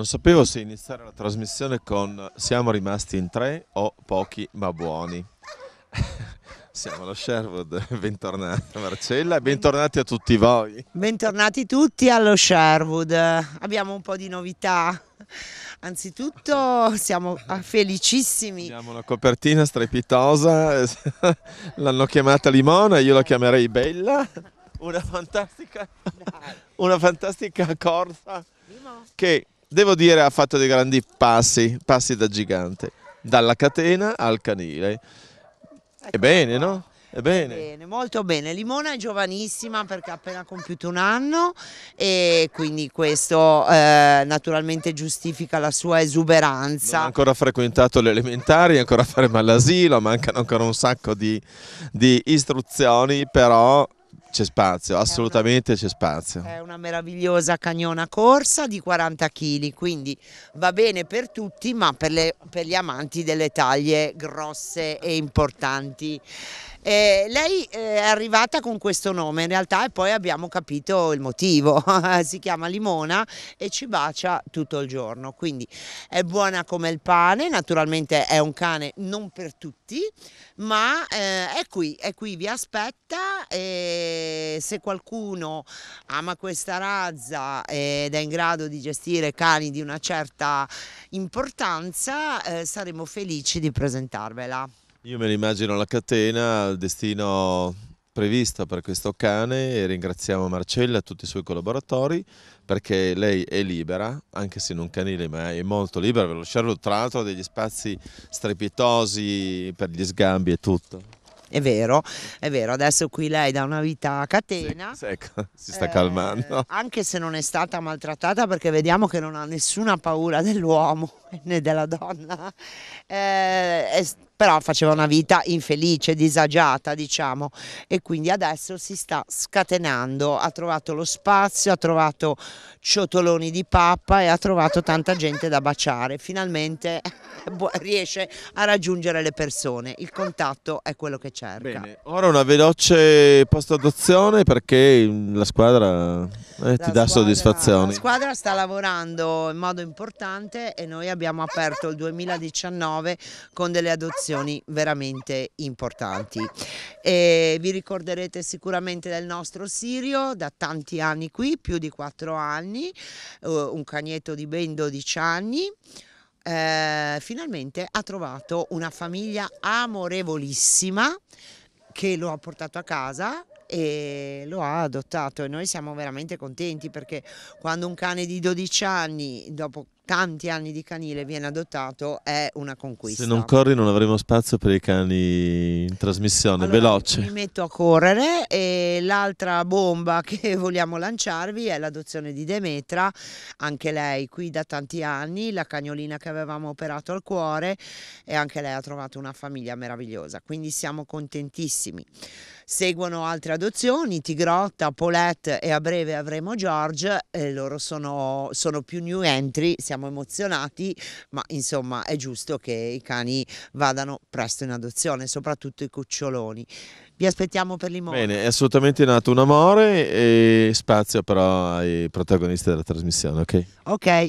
Non sapevo se iniziare la trasmissione con siamo rimasti in tre o pochi ma buoni. Siamo allo Sherwood, bentornata Marcella e bentornati a tutti voi. Bentornati tutti allo Sherwood, abbiamo un po' di novità. Anzitutto siamo ah, felicissimi. Abbiamo una copertina strepitosa, l'hanno chiamata Limona, io la chiamerei Bella. Una fantastica, una fantastica corsa che devo dire ha fatto dei grandi passi, passi da gigante, dalla catena al canile. Ebbene, ecco. no? Ebbene. Bene, molto bene. Limona è giovanissima perché ha appena compiuto un anno e quindi questo eh, naturalmente giustifica la sua esuberanza. Non ha ancora frequentato le elementari, è ancora ferma all'asilo, mancano ancora un sacco di, di istruzioni, però c'è spazio, assolutamente c'è spazio. È una meravigliosa cagnona corsa di 40 kg, quindi va bene per tutti, ma per, le, per gli amanti delle taglie grosse e importanti. Eh, lei eh, è arrivata con questo nome in realtà e poi abbiamo capito il motivo, si chiama Limona e ci bacia tutto il giorno, quindi è buona come il pane, naturalmente è un cane non per tutti, ma eh, è qui, è qui, vi aspetta e se qualcuno ama questa razza ed è in grado di gestire cani di una certa importanza eh, saremo felici di presentarvela. Io me ne immagino la catena, il destino previsto per questo cane e ringraziamo Marcella e tutti i suoi collaboratori perché lei è libera, anche se non canile ma è molto libera, ve lasciarlo tra l'altro degli spazi strepitosi per gli sgambi e tutto. È vero, è vero, adesso qui lei dà una vita a catena. Sì, ecco, si sta eh, calmando. Anche se non è stata maltrattata perché vediamo che non ha nessuna paura dell'uomo né della donna, eh, e, però faceva una vita infelice, disagiata diciamo e quindi adesso si sta scatenando, ha trovato lo spazio, ha trovato ciotoloni di pappa e ha trovato tanta gente da baciare, finalmente eh, riesce a raggiungere le persone, il contatto è quello che cerca. Bene, ora una veloce post adozione perché mm, la squadra eh, la ti dà squadra, soddisfazione. La squadra sta lavorando in modo importante e noi abbiamo abbiamo aperto il 2019 con delle adozioni veramente importanti. E vi ricorderete sicuramente del nostro Sirio, da tanti anni qui, più di 4 anni, eh, un cagnetto di ben 12 anni. Eh, finalmente ha trovato una famiglia amorevolissima che lo ha portato a casa e lo ha adottato e noi siamo veramente contenti perché quando un cane di 12 anni dopo tanti anni di canile viene adottato è una conquista. Se non corri non avremo spazio per i cani in trasmissione, allora, veloce. Mi metto a correre e l'altra bomba che vogliamo lanciarvi è l'adozione di Demetra, anche lei qui da tanti anni, la cagnolina che avevamo operato al cuore e anche lei ha trovato una famiglia meravigliosa, quindi siamo contentissimi. Seguono altre adozioni, Tigrotta, Paulette e a breve avremo George, e loro sono, sono più new entry, siamo siamo emozionati, ma insomma è giusto che i cani vadano presto in adozione, soprattutto i cuccioloni. Vi aspettiamo per Limone. Bene, è assolutamente nato un amore e spazio però ai protagonisti della trasmissione, ok? Ok.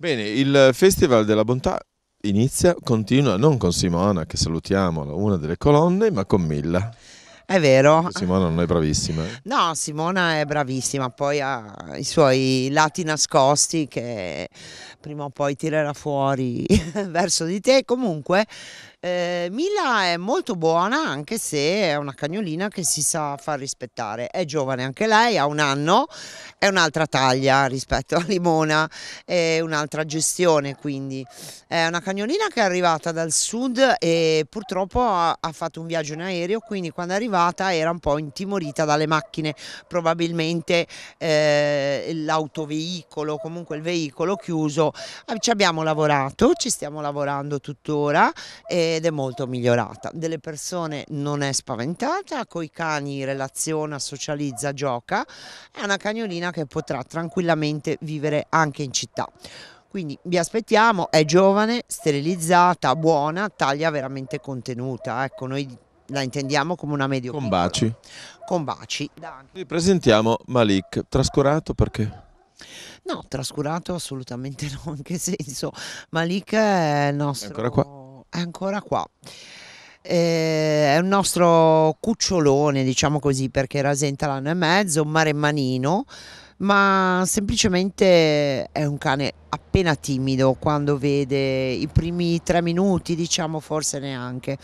Bene, il Festival della Bontà inizia, continua non con Simona che salutiamo, una delle colonne, ma con Milla. È vero. Simona non è bravissima. Eh. No, Simona è bravissima, poi ha i suoi lati nascosti che prima o poi tirerà fuori verso di te. Comunque eh, Mila è molto buona anche se è una cagnolina che si sa far rispettare, è giovane anche lei, ha un anno, è un'altra taglia rispetto a Limona, è un'altra gestione quindi. È una cagnolina che è arrivata dal sud e purtroppo ha, ha fatto un viaggio in aereo quindi quando è arrivata era un po' intimorita dalle macchine, probabilmente eh, l'autoveicolo, comunque il veicolo chiuso, ci abbiamo lavorato, ci stiamo lavorando tuttora. Eh, vede molto migliorata, delle persone non è spaventata, coi cani relaziona, socializza, gioca, è una cagnolina che potrà tranquillamente vivere anche in città quindi vi aspettiamo, è giovane, sterilizzata, buona, taglia veramente contenuta, ecco noi la intendiamo come una medio Con baci. Con baci. Noi presentiamo Malik, trascurato perché? No, trascurato assolutamente no, in che senso? Malik è il nostro... È ancora qua è ancora qua. Eh, è un nostro cucciolone, diciamo così, perché rasenta l'anno e mezzo, un maremanino, ma semplicemente è un cane appena timido quando vede i primi tre minuti, diciamo forse neanche.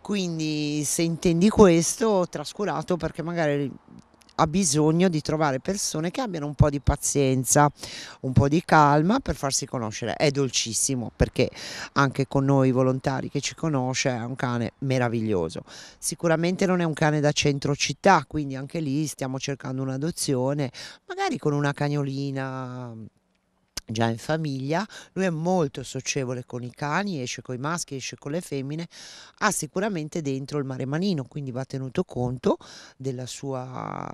Quindi se intendi questo, trascurato perché magari ha bisogno di trovare persone che abbiano un po' di pazienza, un po' di calma per farsi conoscere. È dolcissimo perché anche con noi volontari che ci conosce è un cane meraviglioso. Sicuramente non è un cane da centro città, quindi anche lì stiamo cercando un'adozione, magari con una cagnolina già in famiglia, lui è molto socievole con i cani, esce con i maschi, esce con le femmine, ha sicuramente dentro il mare manino, quindi va tenuto conto della sua,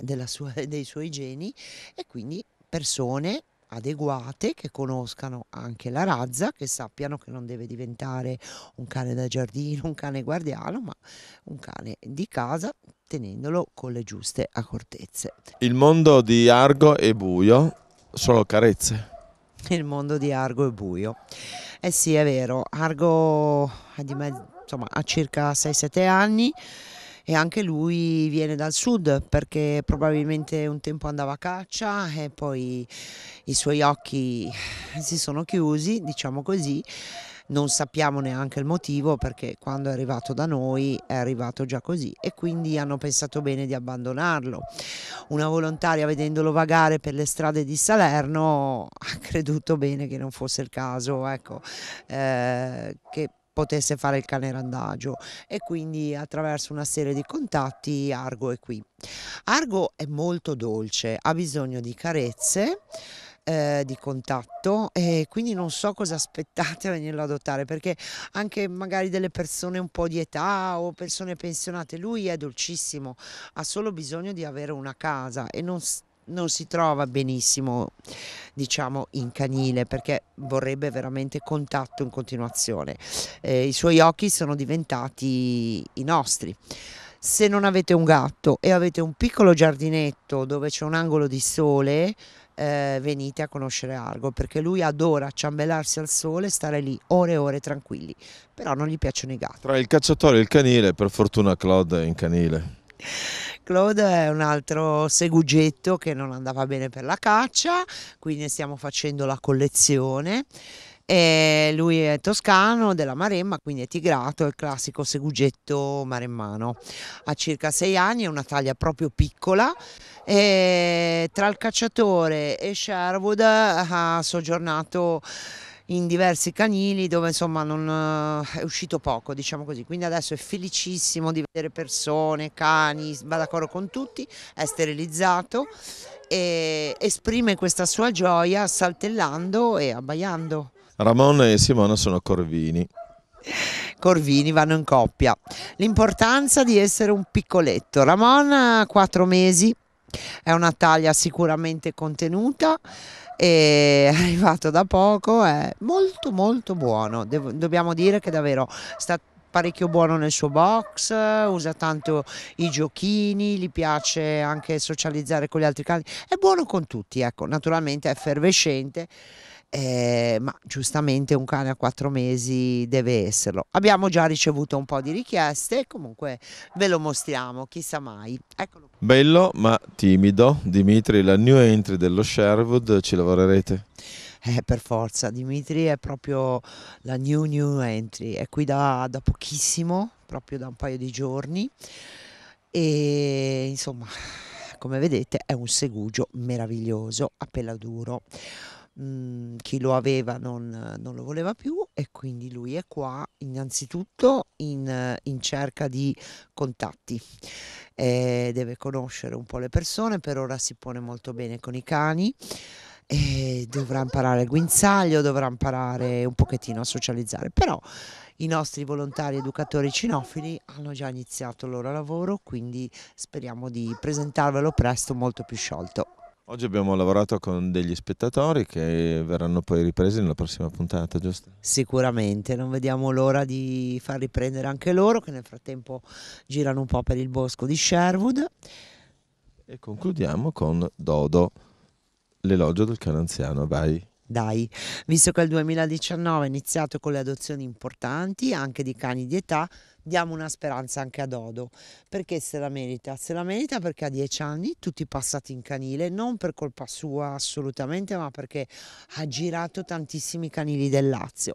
della sua, dei suoi geni e quindi persone adeguate che conoscano anche la razza, che sappiano che non deve diventare un cane da giardino, un cane guardiano, ma un cane di casa tenendolo con le giuste accortezze. Il mondo di Argo è buio, solo carezze. Il mondo di Argo è buio. Eh sì, è vero, Argo ha, mezzo, insomma, ha circa 6-7 anni e anche lui viene dal sud perché probabilmente un tempo andava a caccia e poi i suoi occhi si sono chiusi, diciamo così, non sappiamo neanche il motivo perché quando è arrivato da noi è arrivato già così e quindi hanno pensato bene di abbandonarlo. Una volontaria vedendolo vagare per le strade di Salerno ha creduto bene che non fosse il caso, ecco, eh, che potesse fare il cane randagio e quindi attraverso una serie di contatti Argo è qui. Argo è molto dolce, ha bisogno di carezze, eh, di contatto e quindi non so cosa aspettate a venirlo ad adottare perché anche magari delle persone un po' di età o persone pensionate, lui è dolcissimo, ha solo bisogno di avere una casa e non non si trova benissimo diciamo in canile perché vorrebbe veramente contatto in continuazione eh, i suoi occhi sono diventati i nostri se non avete un gatto e avete un piccolo giardinetto dove c'è un angolo di sole eh, venite a conoscere Argo perché lui adora ciambellarsi al sole e stare lì ore e ore tranquilli, però non gli piacciono i gatti. Tra il cacciatore e il canile, per fortuna Claude è in canile. Claude è un altro segugetto che non andava bene per la caccia, quindi stiamo facendo la collezione. E lui è toscano della Maremma, quindi è tigrato, è il classico segugetto maremmano. Ha circa sei anni, è una taglia proprio piccola. E tra il cacciatore e Sherwood ha soggiornato in diversi canili dove insomma non, è uscito poco diciamo così quindi adesso è felicissimo di vedere persone, cani, va d'accordo con tutti, è sterilizzato e esprime questa sua gioia saltellando e abbaiando. Ramon e Simona sono corvini. Corvini vanno in coppia. L'importanza di essere un piccoletto. Ramon ha quattro mesi, è una taglia sicuramente contenuta è arrivato da poco, è molto molto buono, Devo, dobbiamo dire che davvero sta parecchio buono nel suo box, usa tanto i giochini, gli piace anche socializzare con gli altri cani, è buono con tutti, ecco, naturalmente è effervescente eh, ma giustamente un cane a quattro mesi deve esserlo. Abbiamo già ricevuto un po' di richieste, comunque ve lo mostriamo, chissà mai. Eccolo. Bello ma timido, Dimitri, la new entry dello Sherwood, ci lavorerete? Eh, per forza, Dimitri è proprio la new new entry, è qui da, da pochissimo, proprio da un paio di giorni e insomma come vedete è un segugio meraviglioso a pella duro Mm, chi lo aveva non, non, lo voleva più e quindi lui è qua innanzitutto in, in cerca di contatti. Eh, deve conoscere un po' le persone, per ora si pone molto bene con i cani. E dovrà imparare il guinzaglio, dovrà imparare un pochettino a socializzare, però i nostri volontari educatori cinofili hanno già iniziato il loro lavoro, quindi speriamo di presentarvelo presto molto più sciolto. Oggi abbiamo lavorato con degli spettatori che verranno poi ripresi nella prossima puntata, giusto? Sicuramente, non vediamo l'ora di far riprendere anche loro che nel frattempo girano un po' per il bosco di Sherwood. E concludiamo con Dodo, l'elogio del cane anziano, vai dai, visto che il 2019 è iniziato con le adozioni importanti anche di cani di età, diamo una speranza anche a Dodo. Perché se la merita? Se la merita perché ha dieci anni, tutti passati in canile, non per colpa sua assolutamente, ma perché ha girato tantissimi canili del Lazio.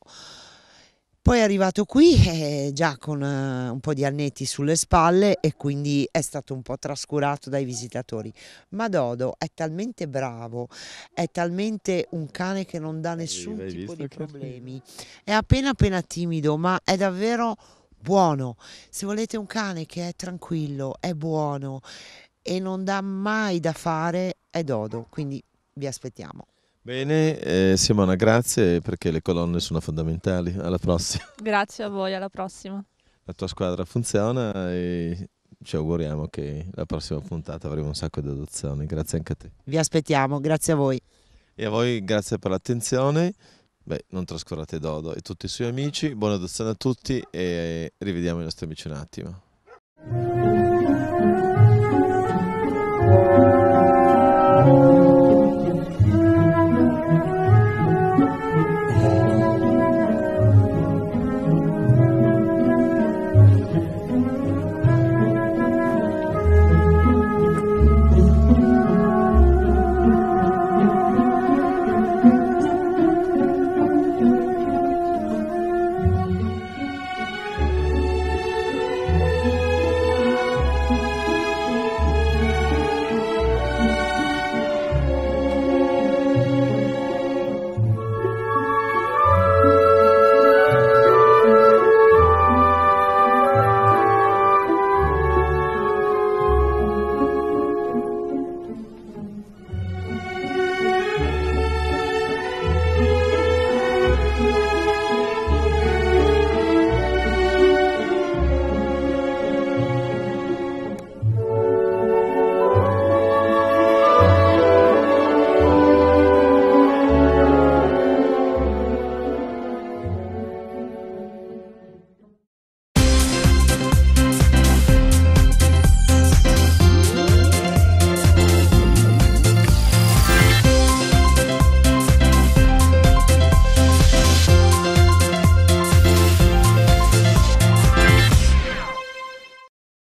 Poi è arrivato qui eh, già con eh, un po' di annetti sulle spalle e quindi è stato un po' trascurato dai visitatori. Ma Dodo è talmente bravo, è talmente un cane che non dà nessun L'hai tipo di problemi. È appena appena timido, ma è davvero buono. Se volete un cane che è tranquillo, è buono e non dà mai da fare, è Dodo. Quindi vi aspettiamo. Bene, eh, Simona, grazie perché le colonne sono fondamentali. Alla prossima. Grazie a voi, alla prossima. La tua squadra funziona e ci auguriamo che la prossima puntata avremo un sacco di adozioni. Grazie anche a te. Vi aspettiamo, grazie a voi. E a voi grazie per l'attenzione. Beh, non trascurate Dodo e tutti i suoi amici. Buona adozione a tutti e rivediamo i nostri amici un attimo.